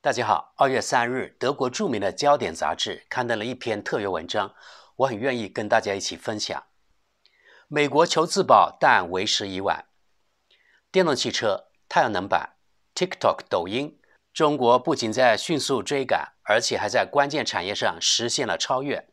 大家好，二月三日，德国著名的《焦点》杂志刊登了一篇特约文章，我很愿意跟大家一起分享。美国求自保，但为时已晚。电动汽车、太阳能板、TikTok、抖音，中国不仅在迅速追赶，而且还在关键产业上实现了超越。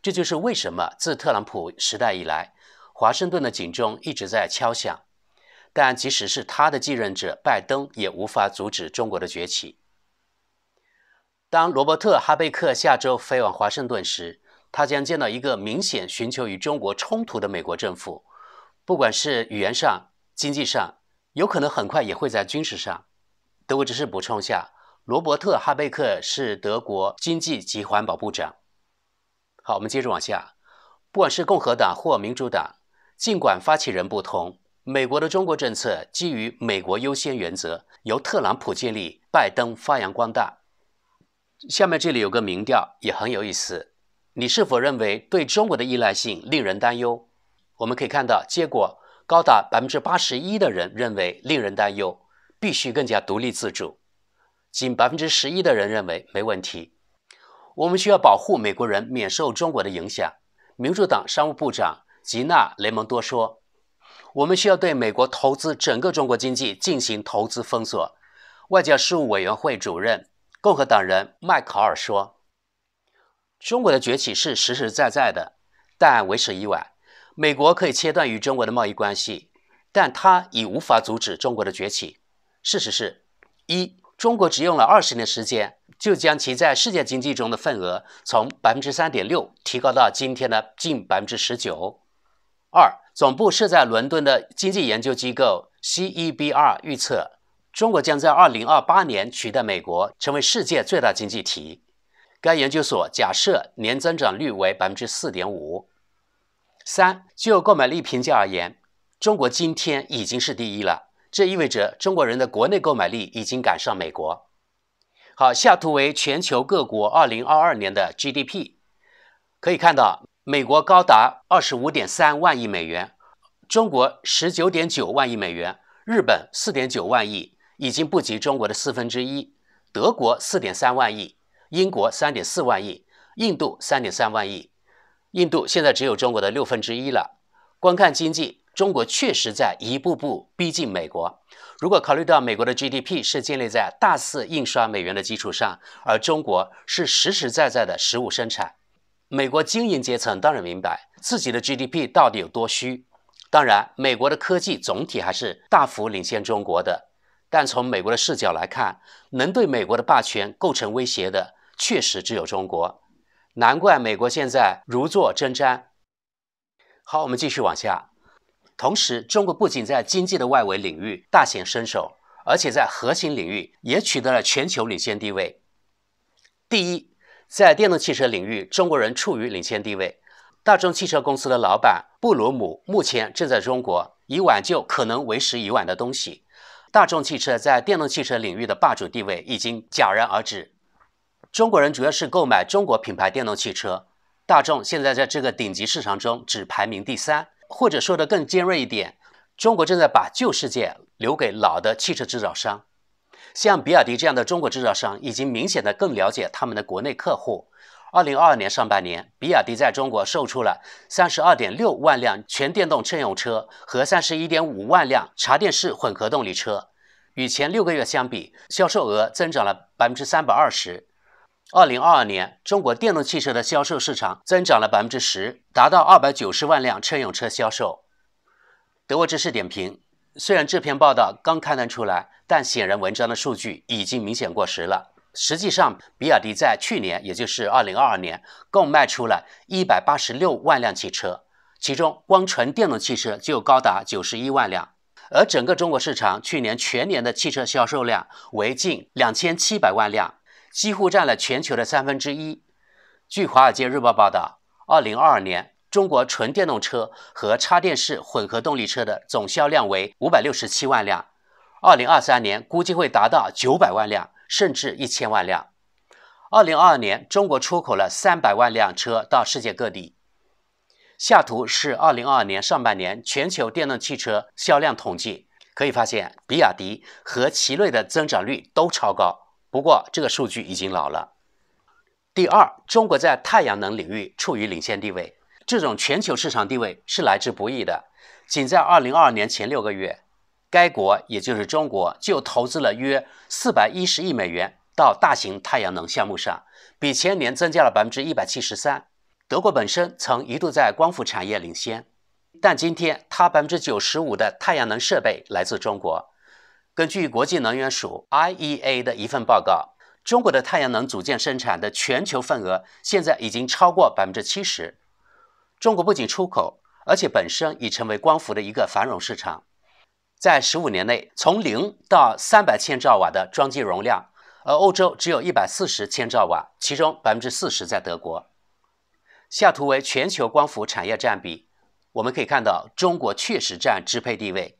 这就是为什么自特朗普时代以来，华盛顿的警钟一直在敲响。但即使是他的继任者拜登，也无法阻止中国的崛起。当罗伯特·哈贝克下周飞往华盛顿时，他将见到一个明显寻求与中国冲突的美国政府，不管是语言上、经济上，有可能很快也会在军事上。德国只是补充下，罗伯特·哈贝克是德国经济及环保部长。好，我们接着往下。不管是共和党或民主党，尽管发起人不同，美国的中国政策基于“美国优先”原则，由特朗普建立，拜登发扬光大。下面这里有个民调也很有意思，你是否认为对中国的依赖性令人担忧？我们可以看到，结果高达百分之八十一的人认为令人担忧，必须更加独立自主。仅百分之十一的人认为没问题。我们需要保护美国人免受中国的影响。民主党商务部长吉娜·雷蒙多说：“我们需要对美国投资整个中国经济进行投资封锁。”外交事务委员会主任。共和党人麦考尔说：“中国的崛起是实实在在的，但为时已晚。美国可以切断与中国的贸易关系，但它已无法阻止中国的崛起。事实是：一，中国只用了二十年时间，就将其在世界经济中的份额从百分之三点六提高到今天的近百分之十九；二，总部设在伦敦的经济研究机构 CEBR 预测。”中国将在二零二八年取代美国成为世界最大经济体。该研究所假设年增长率为百分之四点五。三，就购买力评价而言，中国今天已经是第一了，这意味着中国人的国内购买力已经赶上美国。好，下图为全球各国二零二二年的 GDP，可以看到，美国高达二十五点三万亿美元，中国十九点九万亿美元，日本四点九万亿。已经不及中国的四分之一，德国四点三万亿，英国三点四万亿，印度三点三万亿，印度现在只有中国的六分之一了。光看经济，中国确实在一步步逼近美国。如果考虑到美国的 GDP 是建立在大肆印刷美元的基础上，而中国是实实在在的实物生产，美国精英阶层当然明白自己的 GDP 到底有多虚。当然，美国的科技总体还是大幅领先中国的。但从美国的视角来看，能对美国的霸权构成威胁的，确实只有中国。难怪美国现在如坐针毡。好，我们继续往下。同时，中国不仅在经济的外围领域大显身手，而且在核心领域也取得了全球领先地位。第一，在电动汽车领域，中国人处于领先地位。大众汽车公司的老板布鲁姆目前正在中国，以挽救可能为时已晚的东西。大众汽车在电动汽车领域的霸主地位已经戛然而止。中国人主要是购买中国品牌电动汽车，大众现在在这个顶级市场中只排名第三。或者说的更尖锐一点，中国正在把旧世界留给老的汽车制造商，像比亚迪这样的中国制造商已经明显的更了解他们的国内客户。二零二二年上半年，比亚迪在中国售出了三十二点六万辆全电动乘用车和三十一点五万辆插电式混合动力车，与前六个月相比，销售额增长了百分之三百二十。二零二二年，中国电动汽车的销售市场增长了百分之十，达到二百九十万辆乘用车销售。德沃知识点评：虽然这篇报道刚刊登出来，但显然文章的数据已经明显过时了。实际上，比亚迪在去年，也就是二零二二年，共卖出了一百八十六万辆汽车，其中光纯电动汽车就高达九十一万辆。而整个中国市场去年全年的汽车销售量为近两千七百万辆，几乎占了全球的三分之一。据《华尔街日报》报道，二零二二年中国纯电动车和插电式混合动力车的总销量为五百六十七万辆，二零二三年估计会达到九百万辆。甚至一千万辆。二零二二年，中国出口了三百万辆车到世界各地。下图是二零二二年上半年全球电动汽车销量统计，可以发现，比亚迪和奇瑞的增长率都超高。不过，这个数据已经老了。第二，中国在太阳能领域处于领先地位，这种全球市场地位是来之不易的。仅在二零二二年前六个月。该国，也就是中国，就投资了约四百一十亿美元到大型太阳能项目上，比前年增加了百分之一百七十三。德国本身曾一度在光伏产业领先，但今天它百分之九十五的太阳能设备来自中国。根据国际能源署 （IEA） 的一份报告，中国的太阳能组件生产的全球份额现在已经超过百分之七十。中国不仅出口，而且本身已成为光伏的一个繁荣市场。在十五年内，从零到三百千兆瓦的装机容量，而欧洲只有一百四十千兆瓦，其中百分之四十在德国。下图为全球光伏产业占比，我们可以看到中国确实占支配地位。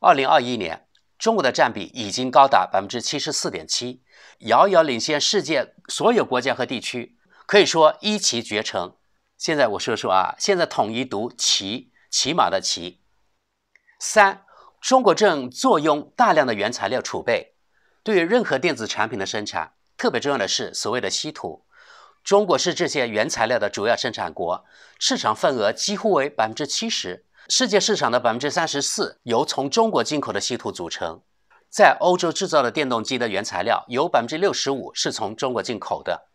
二零二一年，中国的占比已经高达百分之七十四点七，遥遥领先世界所有国家和地区，可以说一骑绝尘。现在我说说啊，现在统一读“骑”，骑马的“骑”。三。中国正坐拥大量的原材料储备，对于任何电子产品的生产，特别重要的是所谓的稀土。中国是这些原材料的主要生产国，市场份额几乎为百分之七十。世界市场的百分之三十四由从中国进口的稀土组成，在欧洲制造的电动机的原材料有百分之六十五是从中国进口的，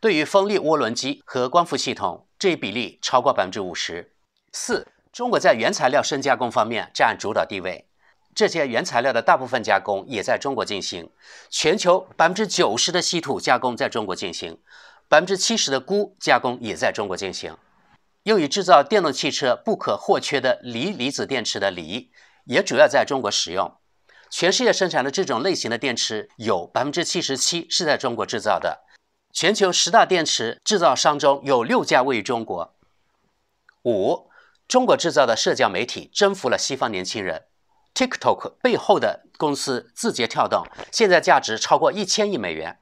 对于风力涡轮机和光伏系统，这一比例超过百分之五十四。中国在原材料深加工方面占主导地位，这些原材料的大部分加工也在中国进行。全球百分之九十的稀土加工在中国进行，百分之七十的钴加工也在中国进行。用于制造电动汽车不可或缺的锂离子电池的锂也主要在中国使用。全世界生产的这种类型的电池有百分之七十七是在中国制造的。全球十大电池制造商中有六家位于中国。五。中国制造的社交媒体征服了西方年轻人。TikTok 背后的公司字节跳动现在价值超过一千亿美元。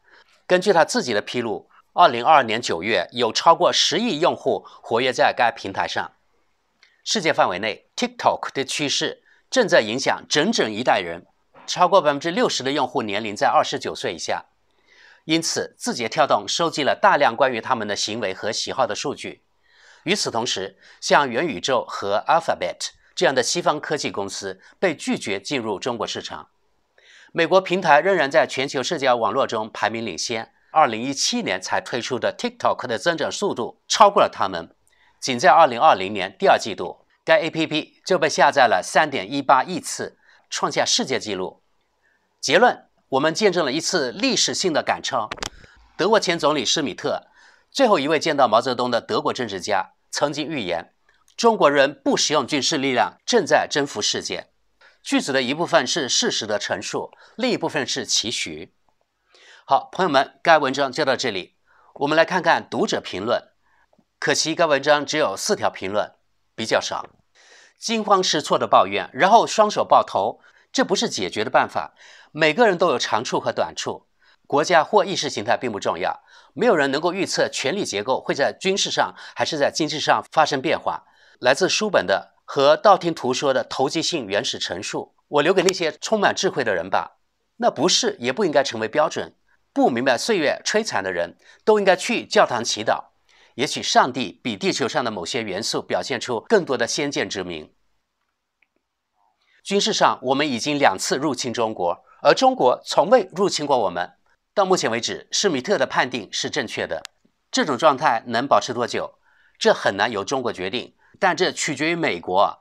根据他自己的披露，二零二二年九月有超过十亿用户活跃在该平台上。世界范围内，TikTok 的趋势正在影响整整一代人，超过百分之六十的用户年龄在二十九岁以下。因此，字节跳动收集了大量关于他们的行为和喜好的数据。与此同时，像元宇宙和 Alphabet 这样的西方科技公司被拒绝进入中国市场。美国平台仍然在全球社交网络中排名领先。2017年才推出的 TikTok 的增长速度超过了他们。仅在2020年第二季度，该 APP 就被下载了3.18亿次，创下世界纪录。结论：我们见证了一次历史性的赶超。德国前总理施密特，最后一位见到毛泽东的德国政治家。曾经预言，中国人不使用军事力量正在征服世界。句子的一部分是事实的陈述，另一部分是期许。好，朋友们，该文章就到这里。我们来看看读者评论。可惜该文章只有四条评论，比较少。惊慌失措的抱怨，然后双手抱头，这不是解决的办法。每个人都有长处和短处。国家或意识形态并不重要，没有人能够预测权力结构会在军事上还是在经济上发生变化。来自书本的和道听途说的投机性原始陈述，我留给那些充满智慧的人吧。那不是也不应该成为标准。不明白岁月摧残的人，都应该去教堂祈祷。也许上帝比地球上的某些元素表现出更多的先见之明。军事上，我们已经两次入侵中国，而中国从未入侵过我们。到目前为止，施密特的判定是正确的。这种状态能保持多久？这很难由中国决定，但这取决于美国。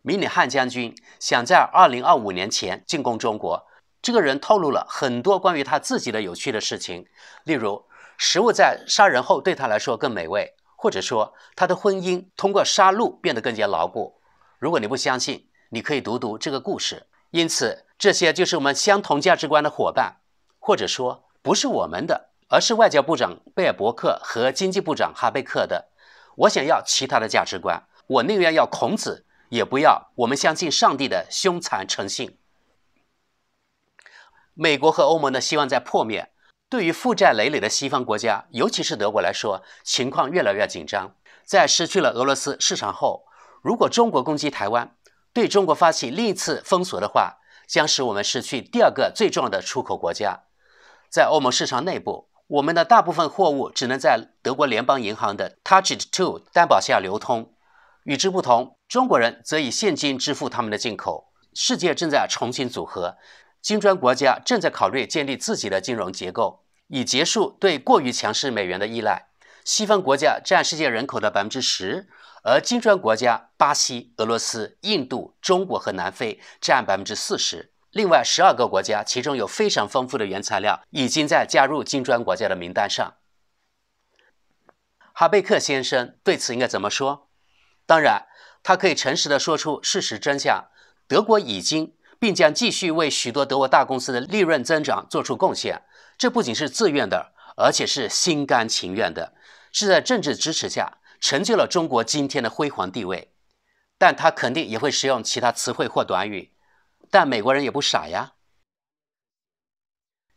米里汉将军想在2025年前进攻中国。这个人透露了很多关于他自己的有趣的事情，例如食物在杀人后对他来说更美味，或者说他的婚姻通过杀戮变得更加牢固。如果你不相信，你可以读读这个故事。因此，这些就是我们相同价值观的伙伴。或者说不是我们的，而是外交部长贝尔伯克和经济部长哈贝克的。我想要其他的价值观，我宁愿要孔子，也不要我们相信上帝的凶残诚信。美国和欧盟的希望在破灭。对于负债累累的西方国家，尤其是德国来说，情况越来越紧张。在失去了俄罗斯市场后，如果中国攻击台湾，对中国发起另一次封锁的话，将使我们失去第二个最重要的出口国家。在欧盟市场内部，我们的大部分货物只能在德国联邦银行的 “touch it to” 担保下流通。与之不同，中国人则以现金支付他们的进口。世界正在重新组合，金砖国家正在考虑建立自己的金融结构，以结束对过于强势美元的依赖。西方国家占世界人口的百分之十，而金砖国家（巴西、俄罗斯、印度、中国和南非）占百分之四十。另外十二个国家，其中有非常丰富的原材料，已经在加入金砖国家的名单上。哈贝克先生对此应该怎么说？当然，他可以诚实地说出事实真相。德国已经并将继续为许多德国大公司的利润增长做出贡献，这不仅是自愿的，而且是心甘情愿的，是在政治支持下成就了中国今天的辉煌地位。但他肯定也会使用其他词汇或短语。但美国人也不傻呀。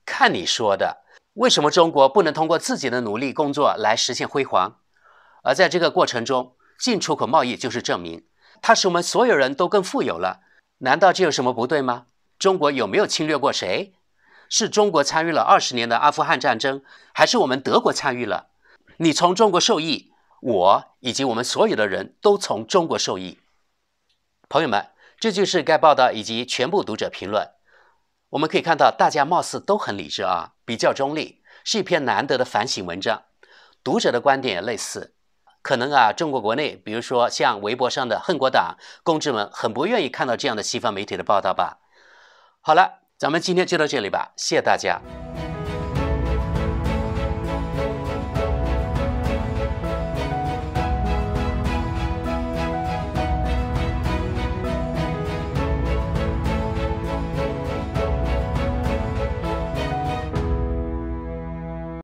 看你说的，为什么中国不能通过自己的努力工作来实现辉煌？而在这个过程中，进出口贸易就是证明，它使我们所有人都更富有了。难道这有什么不对吗？中国有没有侵略过谁？是中国参与了二十年的阿富汗战争，还是我们德国参与了？你从中国受益，我以及我们所有的人都从中国受益，朋友们。这就是该报道以及全部读者评论，我们可以看到大家貌似都很理智啊，比较中立，是一篇难得的反省文章。读者的观点也类似，可能啊，中国国内，比如说像微博上的恨国党、公知们，很不愿意看到这样的西方媒体的报道吧。好了，咱们今天就到这里吧，谢谢大家。